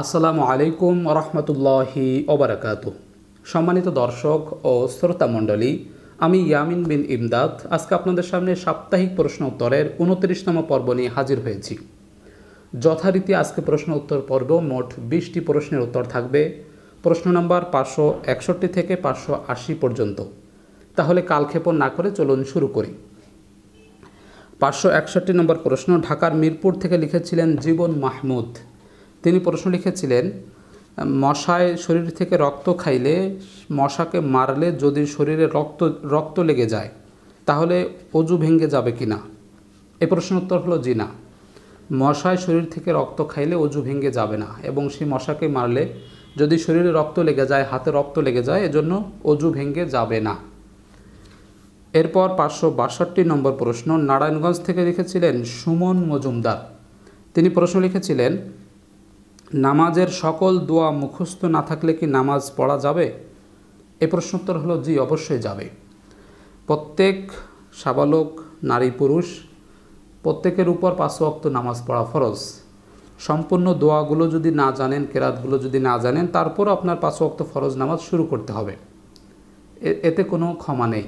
আসসালামু আলাইকুম রহমতুল্লাহি ওবরাকাত সম্মানিত দর্শক ও শ্রোতামণ্ডলী আমি ইয়ামিন বিন ইমদাদ আজকে আপনাদের সামনে সাপ্তাহিক প্রশ্ন উত্তরের উনত্রিশতম পর্ব নিয়ে হাজির হয়েছি যথারীতি আজকে প্রশ্ন উত্তর পর্ব মোট বিশটি প্রশ্নের উত্তর থাকবে প্রশ্ন নম্বর পাঁচশো একষট্টি থেকে পাঁচশো আশি পর্যন্ত তাহলে কালক্ষেপণ না করে চলুন শুরু করি পাঁচশো একষট্টি নম্বর প্রশ্ন ঢাকার মিরপুর থেকে লিখেছিলেন জীবন মাহমুদ তিনি প্রশ্ন লিখেছিলেন মশায় শরীর থেকে রক্ত খাইলে মশাকে মারলে যদি শরীরে রক্ত রক্ত লেগে যায় তাহলে অজু ভেঙে যাবে কি না এ প্রশ্ন উত্তর হলো জি না মশায় শরীর থেকে রক্ত খাইলে অজু ভেঙে যাবে না এবং সেই মশাকে মারলে যদি শরীরে রক্ত লেগে যায় হাতে রক্ত লেগে যায় এজন্য অজু ভেঙে যাবে না এরপর পাঁচশো বাষট্টি নম্বর প্রশ্ন নারায়ণগঞ্জ থেকে লিখেছিলেন সুমন মজুমদার তিনি প্রশ্ন লিখেছিলেন নামাজের সকল দোয়া মুখস্থ না থাকলে কি নামাজ পড়া যাবে এ প্রশ্নোত্তর হলো জি অবশ্যই যাবে প্রত্যেক সাবালক নারী পুরুষ প্রত্যেকের উপর পাঁচ অক্ত নামাজ পড়া ফরজ সম্পূর্ণ দোয়াগুলো যদি না জানেন কেরাতগুলো যদি না জানেন তারপর আপনার পাঁচ অক্ত ফরজ নামাজ শুরু করতে হবে এতে কোনো ক্ষমা নেই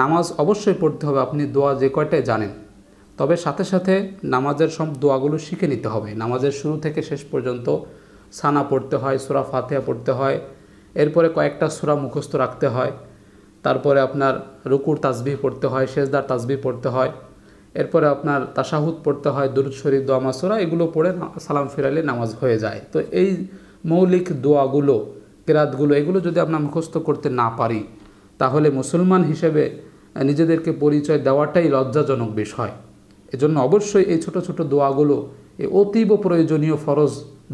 নামাজ অবশ্যই পড়তে হবে আপনি দোয়া যে কয়টায় জানেন তবে সাথে সাথে নামাজের সব দোয়াগুলো শিখে নিতে হবে নামাজের শুরু থেকে শেষ পর্যন্ত সানা পড়তে হয় সুরা ফাতেহা পড়তে হয় এরপরে কয়েকটা সুরা মুখস্থ রাখতে হয় তারপরে আপনার রুকুর তাজবি পড়তে হয় শেষদার তাজবি পড়তে হয় এরপরে আপনার তাসাহুদ পড়তে হয় দুরুদ শরীফ দোয়া মাসুরা এগুলো পড়ে সালাম ফিরালে নামাজ হয়ে যায় তো এই মৌলিক দোয়াগুলো কেরাতগুলো এগুলো যদি আমরা মুখস্থ করতে না পারি তাহলে মুসলমান হিসেবে নিজেদেরকে পরিচয় দেওয়াটাই লজ্জাজনক বিষয় এজন্য অবশ্যই এই ছোট ছোট দোয়াগুলো এই অতীব প্রয়োজনীয় ফরজ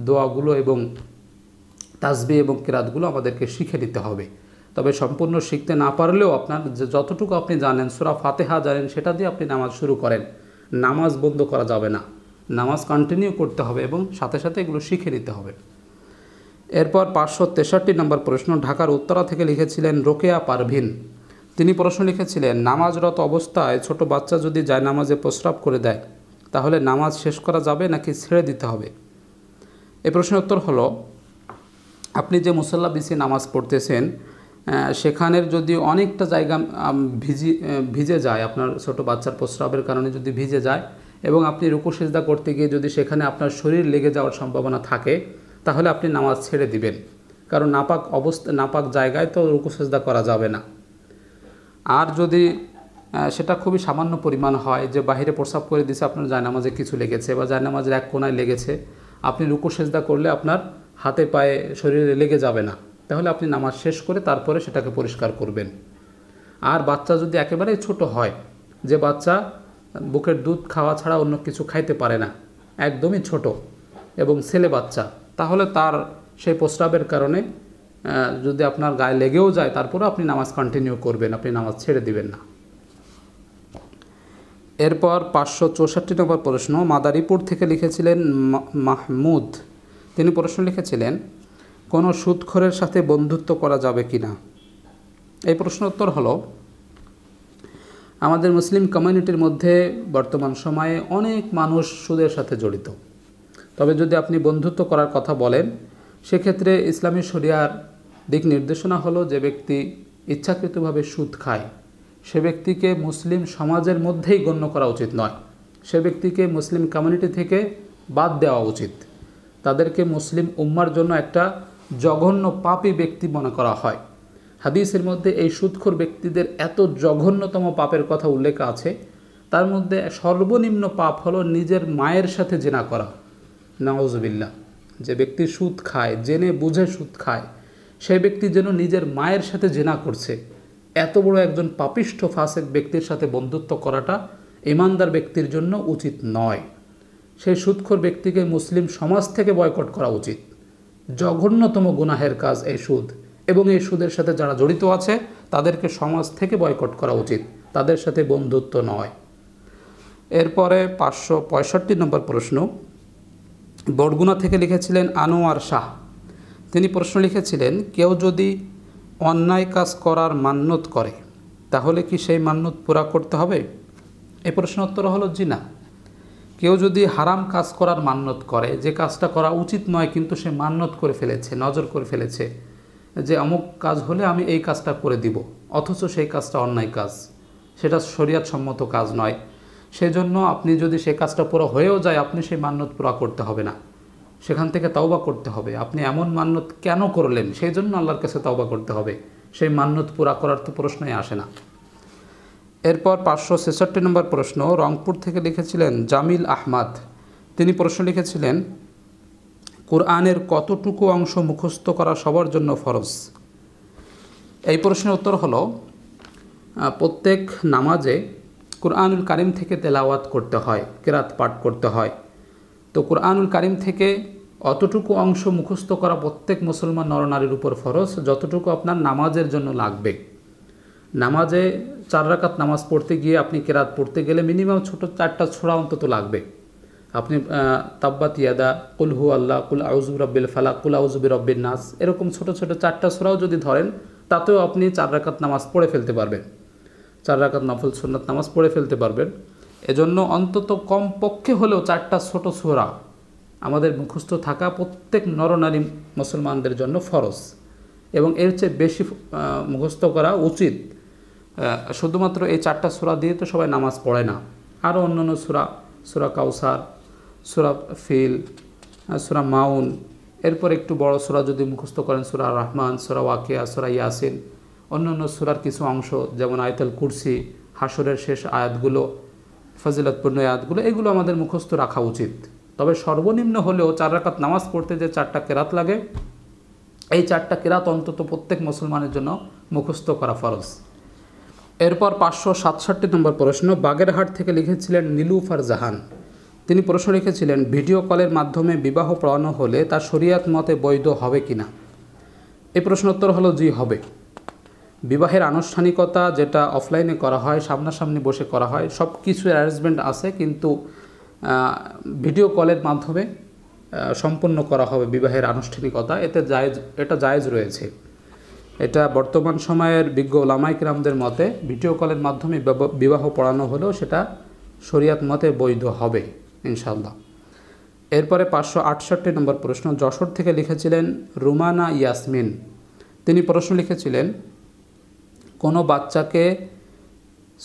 দোয়াগুলো এবং তাজবি এবং কেরাতগুলো আমাদেরকে শিখে নিতে হবে তবে সম্পূর্ণ শিখতে না পারলেও আপনার যতটুকু আপনি জানেন সুরা ফাতেহা জানেন সেটা দিয়ে আপনি নামাজ শুরু করেন নামাজ বন্ধ করা যাবে না নামাজ কন্টিনিউ করতে হবে এবং সাথে সাথে এগুলো শিখে নিতে হবে এরপর পাঁচশো তেষট্টি নম্বর প্রশ্ন ঢাকার উত্তরা থেকে লিখেছিলেন রোকেয়া পারভিন তিনি প্রশ্ন লিখেছিলেন নামাজরত অবস্থায় ছোট বাচ্চা যদি যায় নামাজে প্রস্রাব করে দেয় তাহলে নামাজ শেষ করা যাবে নাকি ছেড়ে দিতে হবে এ প্রশ্নের উত্তর হলো আপনি যে মুসল্লা বিসি নামাজ পড়তেছেন সেখানের যদি অনেকটা জায়গা ভিজি ভিজে যায় আপনার ছোট বাচ্চার প্রস্রাবের কারণে যদি ভিজে যায় এবং আপনি রুকু সেজদা করতে গিয়ে যদি সেখানে আপনার শরীর লেগে যাওয়ার সম্ভাবনা থাকে তাহলে আপনি নামাজ ছেড়ে দিবেন কারণ নাপাক অবস্থা নাপাক জায়গায় তো রুকু সেজদা করা যাবে না আর যদি সেটা খুবই সামান্য পরিমাণ হয় যে বাহিরে প্রস্রাব করে দিছে আপনার জায়নামাজে কিছু লেগেছে বা জায়নামাজের এক কোনায় লেগেছে আপনি রুকু সেজদা করলে আপনার হাতে পায়ে শরীরে লেগে যাবে না তাহলে আপনি নামাজ শেষ করে তারপরে সেটাকে পরিষ্কার করবেন আর বাচ্চা যদি একেবারেই ছোট হয় যে বাচ্চা বুকের দুধ খাওয়া ছাড়া অন্য কিছু খাইতে পারে না একদমই ছোট এবং ছেলে বাচ্চা তাহলে তার সেই প্রস্রাবের কারণে যদি আপনার গায়ে লেগেও যায় তারপরে আপনি নামাজ কন্টিনিউ করবেন আপনি নামাজ ছেড়ে দিবেন না এরপর পাঁচশো চৌষট্টি নম্বর প্রশ্ন মাদারীপুর থেকে লিখেছিলেন মাহমুদ তিনি প্রশ্ন লিখেছিলেন কোনো সুদখরের সাথে বন্ধুত্ব করা যাবে কি না এই প্রশ্ন উত্তর হলো আমাদের মুসলিম কমিউনিটির মধ্যে বর্তমান সময়ে অনেক মানুষ সুদের সাথে জড়িত তবে যদি আপনি বন্ধুত্ব করার কথা বলেন সেক্ষেত্রে ইসলামী শরিয়ার দিক নির্দেশনা হলো যে ব্যক্তি ইচ্ছাকৃতভাবে সুদ খায় সে ব্যক্তিকে মুসলিম সমাজের মধ্যেই গণ্য করা উচিত নয় সে ব্যক্তিকে মুসলিম কমিউনিটি থেকে বাদ দেওয়া উচিত তাদেরকে মুসলিম উম্মার জন্য একটা জঘন্য পাপী ব্যক্তি মনে করা হয় হাদিসের মধ্যে এই সুৎখোর ব্যক্তিদের এত জঘন্যতম পাপের কথা উল্লেখ আছে তার মধ্যে সর্বনিম্ন পাপ হলো নিজের মায়ের সাথে জেনা করা নওয়াজবিল্লা যে ব্যক্তি সুদ খায় জেনে বুঝে সুদ খায় সে ব্যক্তি যেন নিজের মায়ের সাথে জেনা করছে এত বড় একজন পাপিষ্ঠ ফাসেক ব্যক্তির সাথে বন্ধুত্ব করাটা ইমানদার ব্যক্তির জন্য উচিত নয় সেই সুৎখর ব্যক্তিকে মুসলিম সমাজ থেকে বয়কট করা উচিত জঘন্যতম গুনাহের কাজ এই সুদ এবং এই সুদের সাথে যারা জড়িত আছে তাদেরকে সমাজ থেকে বয়কট করা উচিত তাদের সাথে বন্ধুত্ব নয় এরপরে পাঁচশো পঁয়ষট্টি নম্বর প্রশ্ন বরগুনা থেকে লিখেছিলেন আনোয়ার শাহ তিনি প্রশ্ন লিখেছিলেন কেউ যদি অন্যায় কাজ করার মান্যত করে তাহলে কি সেই মান্যত পুরা করতে হবে এ প্রশ্ন উত্তর হলো জি না কেউ যদি হারাম কাজ করার মান্যত করে যে কাজটা করা উচিত নয় কিন্তু সে মান্যত করে ফেলেছে নজর করে ফেলেছে যে অমুক কাজ হলে আমি এই কাজটা করে দিব অথচ সেই কাজটা অন্যায় কাজ সেটা শরিয়াত সম্মত কাজ নয় সেজন্য আপনি যদি সে কাজটা পুরো হয়েও যায় আপনি সেই মান্যত পুরা করতে হবে না সেখান থেকে তাওবা করতে হবে আপনি এমন মান্যত কেন করলেন সেই জন্য আল্লাহর কাছে তাওবা করতে হবে সেই মান্যত পুরা করার তো প্রশ্নই আসে না এরপর পাঁচশো ছেষট্টি নম্বর প্রশ্ন রংপুর থেকে লিখেছিলেন জামিল আহমাদ তিনি প্রশ্ন লিখেছিলেন কোরআনের কতটুকু অংশ মুখস্থ করা সবার জন্য ফরজ এই প্রশ্নের উত্তর হল প্রত্যেক নামাজে কোরআনুল কারিম থেকে তেলাওয়াত করতে হয় কেরাত পাঠ করতে হয় তো কোরআনুল কারিম থেকে অতটুকু অংশ মুখস্থ করা প্রত্যেক মুসলমান নরনারীর উপর ফরজ যতটুকু আপনার নামাজের জন্য লাগবে নামাজে চার রাকাত নামাজ পড়তে গিয়ে আপনি কেরাত পড়তে গেলে মিনিমাম ছোট চারটা ছোড়া অন্তত লাগবে আপনি তাব্বাত ইয়াদা কুল হু আল্লাহ কুল আউজুব রব্বিল ফালা কুল আউজুবি রব্বিন নাস এরকম ছোট ছোট চারটা ছোড়াও যদি ধরেন তাতেও আপনি চার রাকাত নামাজ পড়ে ফেলতে পারবেন চার রাকাত নফল সুন্নাত নামাজ পড়ে ফেলতে পারবেন এজন্য অন্তত কমপক্ষে হলেও চারটা ছোট সুরা আমাদের মুখস্থ থাকা প্রত্যেক নরনারী মুসলমানদের জন্য ফরজ এবং এর চেয়ে বেশি মুখস্থ করা উচিত শুধুমাত্র এই চারটা সুরা দিয়ে তো সবাই নামাজ পড়ে না আরও অন্যান্য সুরা সুরা কাউসার সুরা ফিল সুরা মাউন এরপর একটু বড় সুরা যদি মুখস্থ করেন সুরা রহমান সুরা ওয়াকিয়া সুরা ইয়াসিন অন্যান্য সুরার কিছু অংশ যেমন আয়তাল কুরসি হাসরের শেষ আয়াতগুলো ফজিলতপূর্ণ আয়াতগুলো এগুলো আমাদের মুখস্থ রাখা উচিত তবে সর্বনিম্ন হলেও চার রাকাত নামাজ পড়তে যে চারটা কেরাত লাগে এই চারটা কেরাত অন্তত প্রত্যেক মুসলমানের জন্য মুখস্থ করা ফরজ এরপর পাঁচশো সাতষট্টি নম্বর প্রশ্ন বাগেরহাট থেকে লিখেছিলেন নীলুফার জাহান তিনি প্রশ্ন লিখেছিলেন ভিডিও কলের মাধ্যমে বিবাহ পড়ানো হলে তা শরিয়াত মতে বৈধ হবে কি না এই প্রশ্নোত্তর হলো জি হবে বিবাহের আনুষ্ঠানিকতা যেটা অফলাইনে করা হয় সামনাসামনি বসে করা হয় সব কিছু অ্যারেঞ্জমেন্ট আছে কিন্তু ভিডিও কলের মাধ্যমে সম্পন্ন করা হবে বিবাহের আনুষ্ঠানিকতা এতে জায়েজ এটা জায়েজ রয়েছে এটা বর্তমান সময়ের বিজ্ঞ লামাইকরামদের মতে ভিডিও কলের মাধ্যমে বিবাহ পড়ানো হলেও সেটা শরিয়াত মতে বৈধ হবে ইনশাল্লাহ এরপরে পাঁচশো আটষট্টি নম্বর প্রশ্ন যশোর থেকে লিখেছিলেন রুমানা ইয়াসমিন তিনি প্রশ্ন লিখেছিলেন কোনো বাচ্চাকে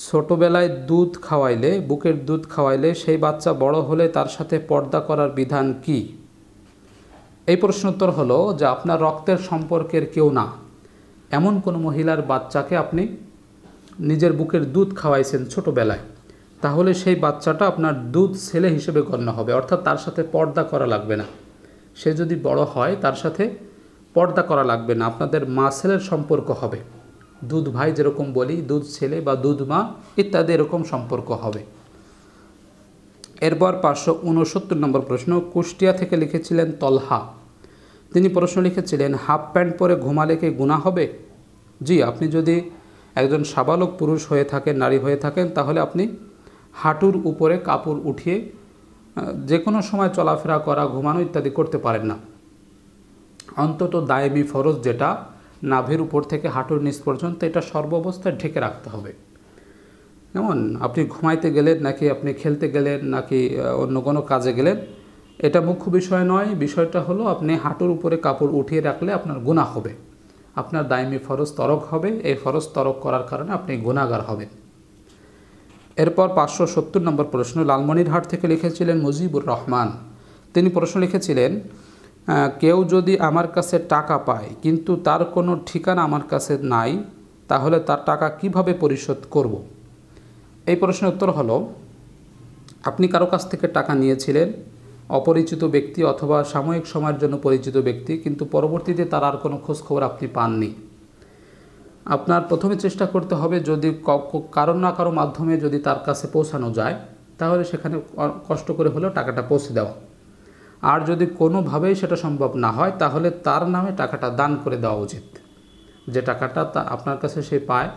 ছোটোবেলায় দুধ খাওয়াইলে বুকের দুধ খাওয়াইলে সেই বাচ্চা বড় হলে তার সাথে পর্দা করার বিধান কি এই প্রশ্নোত্তর হলো যে আপনার রক্তের সম্পর্কের কেউ না এমন কোনো মহিলার বাচ্চাকে আপনি নিজের বুকের দুধ খাওয়াইছেন ছোটোবেলায় তাহলে সেই বাচ্চাটা আপনার দুধ ছেলে হিসেবে গণ্য হবে অর্থাৎ তার সাথে পর্দা করা লাগবে না সে যদি বড় হয় তার সাথে পর্দা করা লাগবে না আপনাদের মা ছেলের সম্পর্ক হবে দুধ ভাই যেরকম বলি দুধ ছেলে বা দুধ মা ইত্যাদি এরকম সম্পর্ক হবে এরপর পাঁচশো উনসত্তর নম্বর প্রশ্ন কুষ্টিয়া থেকে লিখেছিলেন তলহা তিনি প্রশ্ন লিখেছিলেন হাফ প্যান্ট পরে ঘুমালে কি গুণা হবে জি আপনি যদি একজন সাবালক পুরুষ হয়ে থাকেন নারী হয়ে থাকেন তাহলে আপনি হাঁটুর উপরে কাপড় উঠিয়ে যে কোনো সময় চলাফেরা করা ঘুমানো ইত্যাদি করতে পারেন না অন্তত দায়েমি ফরজ যেটা নাভের উপর থেকে হাঁটুর নিচ পর্যন্ত এটা সর্বাবস্থায় ঢেকে রাখতে হবে যেমন আপনি ঘুমাইতে গেলেন নাকি আপনি খেলতে গেলেন নাকি অন্য কোনো কাজে গেলেন এটা মুখ্য বিষয় নয় বিষয়টা হলো আপনি হাঁটুর উপরে কাপড় উঠিয়ে রাখলে আপনার গুণা হবে আপনার দায়মি ফরজ তরক হবে এই ফরজ তরক করার কারণে আপনি গুণাগার হবেন এরপর পাঁচশো সত্তর নম্বর প্রশ্ন হাট থেকে লিখেছিলেন মুজিবুর রহমান তিনি প্রশ্ন লিখেছিলেন কেউ যদি আমার কাছে টাকা পায় কিন্তু তার কোনো ঠিকানা আমার কাছে নাই তাহলে তার টাকা কিভাবে পরিশোধ করব। এই প্রশ্নের উত্তর হল আপনি কারো কাছ থেকে টাকা নিয়েছিলেন অপরিচিত ব্যক্তি অথবা সাময়িক সময়ের জন্য পরিচিত ব্যক্তি কিন্তু পরবর্তীতে তার আর কোনো খোঁজখবর আপনি পাননি আপনার প্রথমে চেষ্টা করতে হবে যদি কারণ না কারো মাধ্যমে যদি তার কাছে পৌঁছানো যায় তাহলে সেখানে কষ্ট করে হলেও টাকাটা পৌঁছে দেওয়া আর যদি কোনোভাবেই সেটা সম্ভব না হয় তাহলে তার নামে টাকাটা দান করে দেওয়া উচিত যে টাকাটা তা আপনার কাছে সে পায়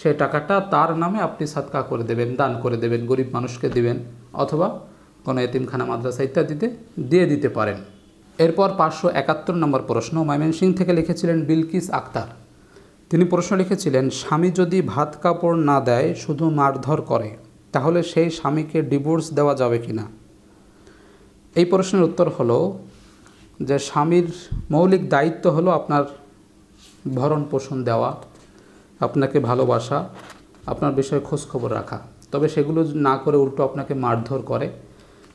সেই টাকাটা তার নামে আপনি সাতকা করে দেবেন দান করে দেবেন গরিব মানুষকে দিবেন অথবা কোনো এতিমখানা মাদ্রাসা ইত্যাদিতে দিয়ে দিতে পারেন এরপর পাঁচশো একাত্তর নম্বর প্রশ্ন ময়মেন সিং থেকে লিখেছিলেন বিলকিস আক্তার তিনি প্রশ্ন লিখেছিলেন স্বামী যদি ভাত কাপড় না দেয় শুধু মারধর করে তাহলে সেই স্বামীকে ডিভোর্স দেওয়া যাবে কিনা এই প্রশ্নের উত্তর হলো যে স্বামীর মৌলিক দায়িত্ব হলো আপনার ভরণ পোষণ দেওয়া আপনাকে ভালোবাসা আপনার বিষয়ে খোঁজখবর রাখা তবে সেগুলো না করে উল্টো আপনাকে মারধর করে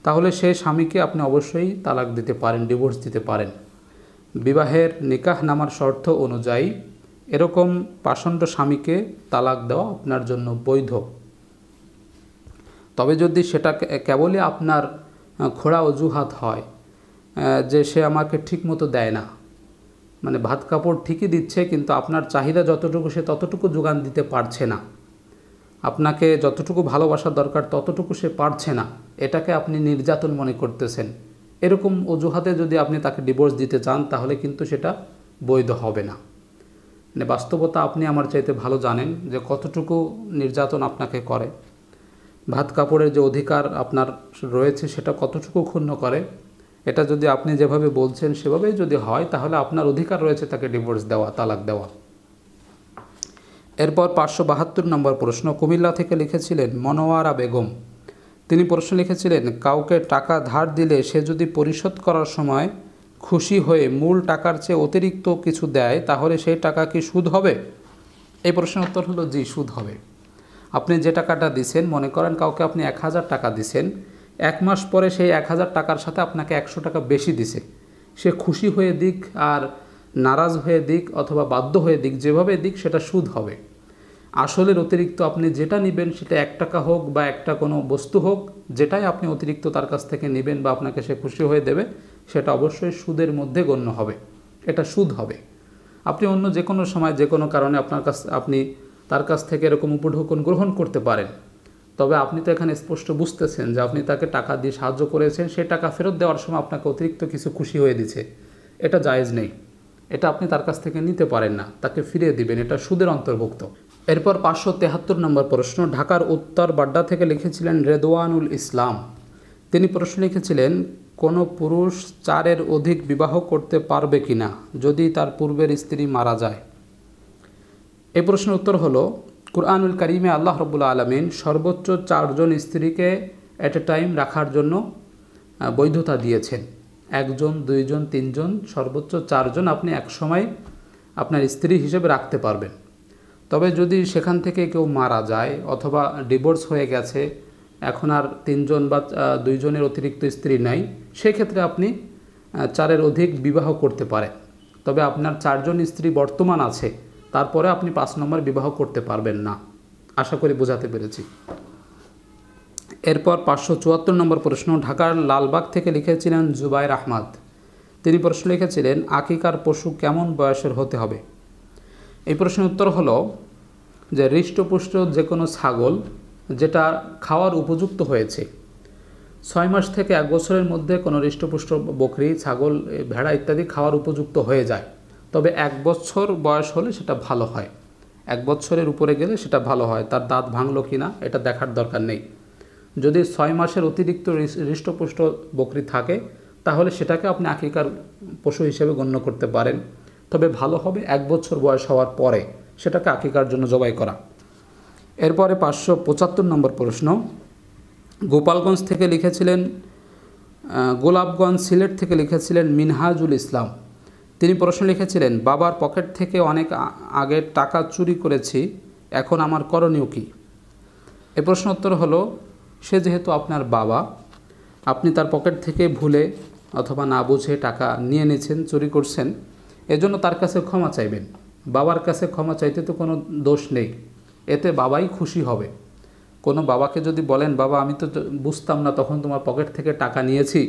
তাহলে সে স্বামীকে আপনি অবশ্যই তালাক দিতে পারেন ডিভোর্স দিতে পারেন বিবাহের নিকাহ নামার শর্ত অনুযায়ী এরকম পাষণ্ড স্বামীকে তালাক দেওয়া আপনার জন্য বৈধ তবে যদি সেটা কেবলই আপনার খোড়া অজুহাত হয় যে সে আমাকে ঠিকমতো দেয় না মানে ভাত কাপড় ঠিকই দিচ্ছে কিন্তু আপনার চাহিদা যতটুকু সে ততটুকু যোগান দিতে পারছে না আপনাকে যতটুকু ভালোবাসা দরকার ততটুকু সে পারছে না এটাকে আপনি নির্যাতন মনে করতেছেন এরকম অজুহাতে যদি আপনি তাকে ডিভোর্স দিতে চান তাহলে কিন্তু সেটা বৈধ হবে না মানে বাস্তবতা আপনি আমার চাইতে ভালো জানেন যে কতটুকু নির্যাতন আপনাকে করে ভাত কাপড়ের যে অধিকার আপনার রয়েছে সেটা কতটুকু ক্ষুণ্ণ করে এটা যদি আপনি যেভাবে বলছেন সেভাবেই যদি হয় তাহলে আপনার অধিকার রয়েছে তাকে ডিভোর্স দেওয়া তালাক দেওয়া এরপর পাঁচশো বাহাত্তর নম্বর প্রশ্ন কুমিল্লা থেকে লিখেছিলেন মনোয়ারা বেগম তিনি প্রশ্ন লিখেছিলেন কাউকে টাকা ধার দিলে সে যদি পরিশোধ করার সময় খুশি হয়ে মূল টাকার চেয়ে অতিরিক্ত কিছু দেয় তাহলে সেই টাকা কি সুদ হবে এই প্রশ্নের উত্তর হলো জি সুদ হবে আপনি যে টাকাটা দিছেন মনে করেন কাউকে আপনি এক হাজার টাকা দিছেন এক মাস পরে সেই এক হাজার টাকার সাথে আপনাকে একশো টাকা বেশি দিছে সে খুশি হয়ে দিক আর নারাজ হয়ে দিক অথবা বাধ্য হয়ে দিক যেভাবে দিক সেটা সুদ হবে আসলের অতিরিক্ত আপনি যেটা নেবেন সেটা এক টাকা হোক বা একটা কোনো বস্তু হোক যেটাই আপনি অতিরিক্ত তার কাছ থেকে নেবেন বা আপনাকে সে খুশি হয়ে দেবে সেটা অবশ্যই সুদের মধ্যে গণ্য হবে এটা সুদ হবে আপনি অন্য যে কোনো সময় যে কোনো কারণে আপনার কাছ আপনি তার কাছ থেকে এরকম উপঢৌকন গ্রহণ করতে পারেন তবে আপনি তো এখানে স্পষ্ট বুঝতেছেন যে আপনি তাকে টাকা দিয়ে সাহায্য করেছেন সে টাকা ফেরত দেওয়ার সময় আপনাকে অতিরিক্ত কিছু খুশি হয়ে দিছে এটা জায়েজ নেই এটা আপনি তার কাছ থেকে নিতে পারেন না তাকে ফিরিয়ে দিবেন এটা সুদের অন্তর্ভুক্ত এরপর পাঁচশো তেহাত্তর নম্বর প্রশ্ন ঢাকার উত্তর বাড্ডা থেকে লিখেছিলেন রেদওয়ানুল ইসলাম তিনি প্রশ্ন লিখেছিলেন কোনো পুরুষ চারের অধিক বিবাহ করতে পারবে কি না যদি তার পূর্বের স্ত্রী মারা যায় এই প্রশ্নের উত্তর হলো কুরআনুল করিমে আল্লাহ রবুল্লা আলমিন সর্বোচ্চ চারজন স্ত্রীকে অ্যাট এ টাইম রাখার জন্য বৈধতা দিয়েছেন একজন দুইজন তিনজন সর্বোচ্চ চারজন আপনি একসময় আপনার স্ত্রী হিসেবে রাখতে পারবেন তবে যদি সেখান থেকে কেউ মারা যায় অথবা ডিভোর্স হয়ে গেছে এখন আর তিনজন বা দুইজনের অতিরিক্ত স্ত্রী নাই সেক্ষেত্রে আপনি চারের অধিক বিবাহ করতে পারেন তবে আপনার চারজন স্ত্রী বর্তমান আছে তারপরে আপনি পাঁচ নম্বর বিবাহ করতে পারবেন না আশা করি বোঝাতে পেরেছি এরপর পাঁচশো চুয়াত্তর নম্বর প্রশ্ন ঢাকার লালবাগ থেকে লিখেছিলেন জুবাইর আহমাদ তিনি প্রশ্ন লিখেছিলেন আকিকার পশু কেমন বয়সের হতে হবে এই প্রশ্নের উত্তর হলো যে হৃষ্টপুষ্ট যে কোনো ছাগল যেটা খাওয়ার উপযুক্ত হয়েছে ছয় মাস থেকে এক বছরের মধ্যে কোনো হৃষ্টপুষ্ট বকরি ছাগল ভেড়া ইত্যাদি খাওয়ার উপযুক্ত হয়ে যায় তবে এক বছর বয়স হলে সেটা ভালো হয় এক বছরের উপরে গেলে সেটা ভালো হয় তার দাঁত ভাঙলো কি না এটা দেখার দরকার নেই যদি ছয় মাসের অতিরিক্ত হৃষ্টপুষ্ট বকরি থাকে তাহলে সেটাকে আপনি আকিকার পশু হিসেবে গণ্য করতে পারেন তবে ভালো হবে এক বছর বয়স হওয়ার পরে সেটাকে আকিকার জন্য জবাই করা এরপরে পাঁচশো পঁচাত্তর নম্বর প্রশ্ন গোপালগঞ্জ থেকে লিখেছিলেন গোলাপগঞ্জ সিলেট থেকে লিখেছিলেন মিনহাজুল ইসলাম তিনি প্রশ্ন লিখেছিলেন বাবার পকেট থেকে অনেক আগে টাকা চুরি করেছি এখন আমার করণীয় কী এ প্রশ্ন উত্তর হলো সে যেহেতু আপনার বাবা আপনি তার পকেট থেকে ভুলে অথবা না বুঝে টাকা নিয়ে নিয়েছেন চুরি করছেন এজন্য তার কাছে ক্ষমা চাইবেন বাবার কাছে ক্ষমা চাইতে তো কোনো দোষ নেই এতে বাবাই খুশি হবে কোনো বাবাকে যদি বলেন বাবা আমি তো বুঝতাম না তখন তোমার পকেট থেকে টাকা নিয়েছি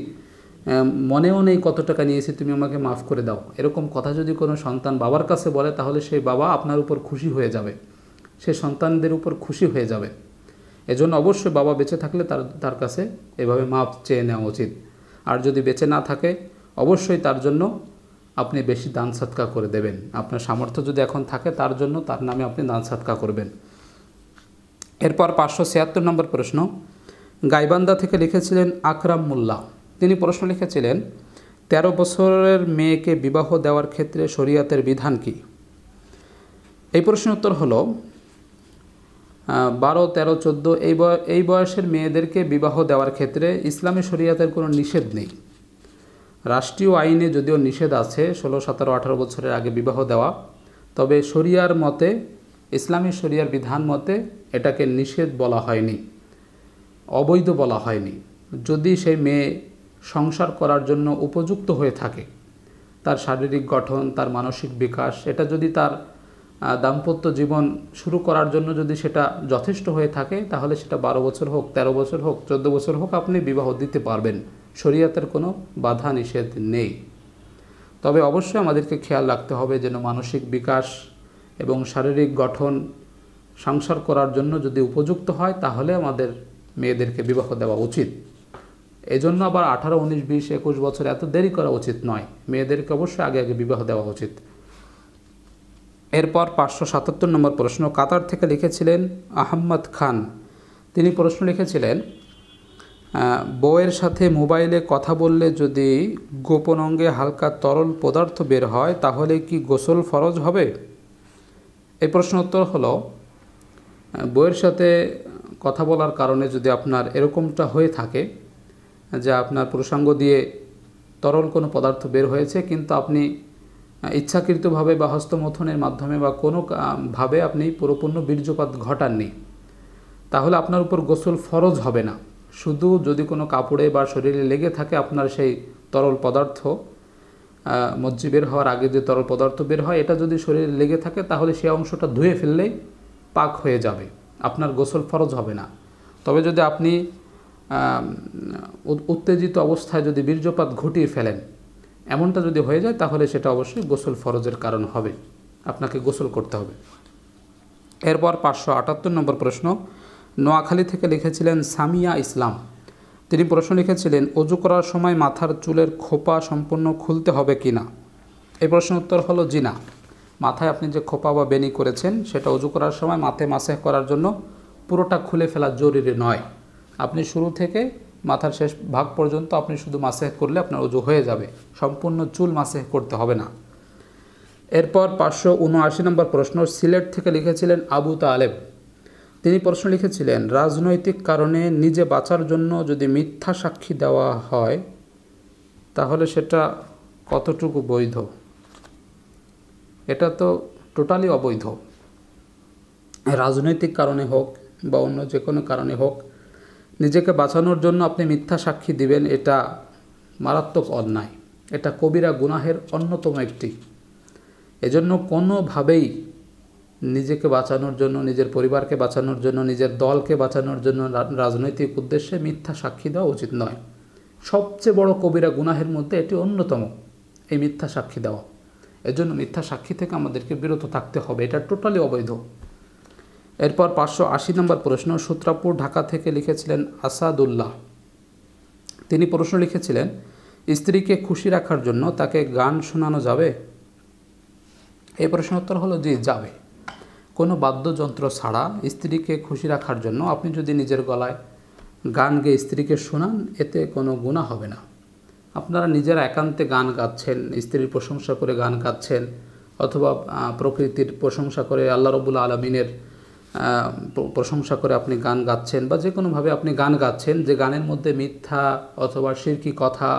মনেও নেই কত টাকা নিয়েছি তুমি আমাকে মাফ করে দাও এরকম কথা যদি কোনো সন্তান বাবার কাছে বলে তাহলে সেই বাবা আপনার উপর খুশি হয়ে যাবে সে সন্তানদের উপর খুশি হয়ে যাবে এজন্য অবশ্যই বাবা বেঁচে থাকলে তার তার কাছে এভাবে মাফ চেয়ে নেওয়া উচিত আর যদি বেঁচে না থাকে অবশ্যই তার জন্য আপনি বেশি দান সৎকা করে দেবেন আপনার সামর্থ্য যদি এখন থাকে তার জন্য তার নামে আপনি দান সৎকা করবেন এরপর পাঁচশো ছিয়াত্তর নম্বর প্রশ্ন গাইবান্দা থেকে লিখেছিলেন আকরাম মোল্লা তিনি প্রশ্ন লিখেছিলেন ১৩ বছরের মেয়েকে বিবাহ দেওয়ার ক্ষেত্রে শরীয়তের বিধান কি এই প্রশ্নের উত্তর হল বারো তেরো চোদ্দো এই এই বয়সের মেয়েদেরকে বিবাহ দেওয়ার ক্ষেত্রে ইসলামী শরীয়তের কোনো নিষেধ নেই রাষ্ট্রীয় আইনে যদিও নিষেধ আছে ষোলো সতেরো আঠারো বছরের আগে বিবাহ দেওয়া তবে শরিয়ার মতে ইসলামী শরিয়ার বিধান মতে এটাকে নিষেধ বলা হয়নি অবৈধ বলা হয়নি যদি সেই মেয়ে সংসার করার জন্য উপযুক্ত হয়ে থাকে তার শারীরিক গঠন তার মানসিক বিকাশ এটা যদি তার দাম্পত্য জীবন শুরু করার জন্য যদি সেটা যথেষ্ট হয়ে থাকে তাহলে সেটা বারো বছর হোক ১৩ বছর হোক চোদ্দ বছর হোক আপনি বিবাহ দিতে পারবেন শরীয়তের কোনো বাধা নিষেধ নেই তবে অবশ্যই আমাদেরকে খেয়াল রাখতে হবে যেন মানসিক বিকাশ এবং শারীরিক গঠন সংসার করার জন্য যদি উপযুক্ত হয় তাহলে আমাদের মেয়েদেরকে বিবাহ দেওয়া উচিত এজন্য আবার আঠারো উনিশ বিশ একুশ বছর এত দেরি করা উচিত নয় মেয়েদেরকে অবশ্যই আগে আগে বিবাহ দেওয়া উচিত এরপর পাঁচশো সাতাত্তর নম্বর প্রশ্ন কাতার থেকে লিখেছিলেন আহম্মদ খান তিনি প্রশ্ন লিখেছিলেন বউয়ের সাথে মোবাইলে কথা বললে যদি গোপন অঙ্গে হালকা তরল পদার্থ বের হয় তাহলে কি গোসল ফরজ হবে এই প্রশ্ন উত্তর হল বউয়ের সাথে কথা বলার কারণে যদি আপনার এরকমটা হয়ে থাকে যে আপনার প্রসঙ্গ দিয়ে তরল কোনো পদার্থ বের হয়েছে কিন্তু আপনি ইচ্ছাকৃতভাবে বা হস্তমথনের মাধ্যমে বা কোনো ভাবে আপনি পুরোপূর্ণ বীর্যপাত ঘটাননি তাহলে আপনার উপর গোসল ফরজ হবে না শুধু যদি কোনো কাপড়ে বা শরীরে লেগে থাকে আপনার সেই তরল পদার্থ মজ্জি বের হওয়ার আগে যে তরল পদার্থ বের হয় এটা যদি শরীরে লেগে থাকে তাহলে সেই অংশটা ধুয়ে ফেললেই পাক হয়ে যাবে আপনার গোসল ফরজ হবে না তবে যদি আপনি উত্তেজিত অবস্থায় যদি বীর্যপাত ঘটিয়ে ফেলেন এমনটা যদি হয়ে যায় তাহলে সেটা অবশ্যই গোসল ফরজের কারণ হবে আপনাকে গোসল করতে হবে এরপর পাঁচশো আটাত্তর নম্বর প্রশ্ন নোয়াখালী থেকে লিখেছিলেন সামিয়া ইসলাম তিনি প্রশ্ন লিখেছিলেন অজু করার সময় মাথার চুলের খোপা সম্পূর্ণ খুলতে হবে কি না এই প্রশ্নের উত্তর হলো জিনা মাথায় আপনি যে খোপা বা বেনি করেছেন সেটা অজু করার সময় মাথায় মাসে করার জন্য পুরোটা খুলে ফেলা জরুরি নয় আপনি শুরু থেকে মাথার শেষ ভাগ পর্যন্ত আপনি শুধু মাসেহ করলে আপনার উজু হয়ে যাবে সম্পূর্ণ চুল মাসেহ করতে হবে না এরপর পাঁচশো উনআশি নম্বর প্রশ্ন সিলেট থেকে লিখেছিলেন আবু তালেব তিনি প্রশ্ন লিখেছিলেন রাজনৈতিক কারণে নিজে বাঁচার জন্য যদি মিথ্যা সাক্ষী দেওয়া হয় তাহলে সেটা কতটুকু বৈধ এটা তো টোটালি অবৈধ রাজনৈতিক কারণে হোক বা অন্য যে কোনো কারণে হোক নিজেকে বাঁচানোর জন্য আপনি মিথ্যা সাক্ষী দিবেন এটা মারাত্মক অন্যায় এটা কবিরা গুনাহের অন্যতম একটি এজন্য কোনোভাবেই নিজেকে বাঁচানোর জন্য নিজের পরিবারকে বাঁচানোর জন্য নিজের দলকে বাঁচানোর জন্য রাজনৈতিক উদ্দেশ্যে মিথ্যা সাক্ষী দেওয়া উচিত নয় সবচেয়ে বড় কবিরা গুনাহের মধ্যে এটি অন্যতম এই মিথ্যা সাক্ষী দেওয়া এজন্য মিথ্যা সাক্ষী থেকে আমাদেরকে বিরত থাকতে হবে এটা টোটালি অবৈধ এরপর পাঁচশো আশি নম্বর প্রশ্ন সূত্রাপুর ঢাকা থেকে লিখেছিলেন আসাদুল্লাহ তিনি প্রশ্ন লিখেছিলেন স্ত্রীকে খুশি রাখার জন্য তাকে গান শোনানো যাবে এই প্রশ্ন উত্তর হলো যে যাবে কোনো বাদ্যযন্ত্র ছাড়া স্ত্রীকে খুশি রাখার জন্য আপনি যদি নিজের গলায় গান গেয়ে স্ত্রীকে শোনান এতে কোনো গুণা হবে না আপনারা নিজেরা একান্তে গান গাচ্ছেন স্ত্রীর প্রশংসা করে গান গাচ্ছেন অথবা প্রকৃতির প্রশংসা করে আল্লাহ রবুল্লা আলমিনের প্রশংসা করে আপনি গান গাচ্ছেন বা যে কোনোভাবে আপনি গান গাচ্ছেন যে গানের মধ্যে মিথ্যা অথবা শিরকি কথা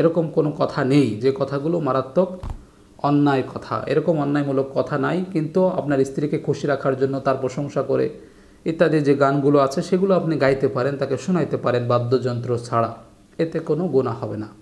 এরকম কোনো কথা নেই যে কথাগুলো মারাত্মক অন্যায় কথা এরকম অন্যায়মূলক কথা নাই কিন্তু আপনার স্ত্রীকে খুশি রাখার জন্য তার প্রশংসা করে ইত্যাদি যে গানগুলো আছে সেগুলো আপনি গাইতে পারেন তাকে শোনাইতে পারেন বাদ্যযন্ত্র ছাড়া এতে কোনো গুণা হবে না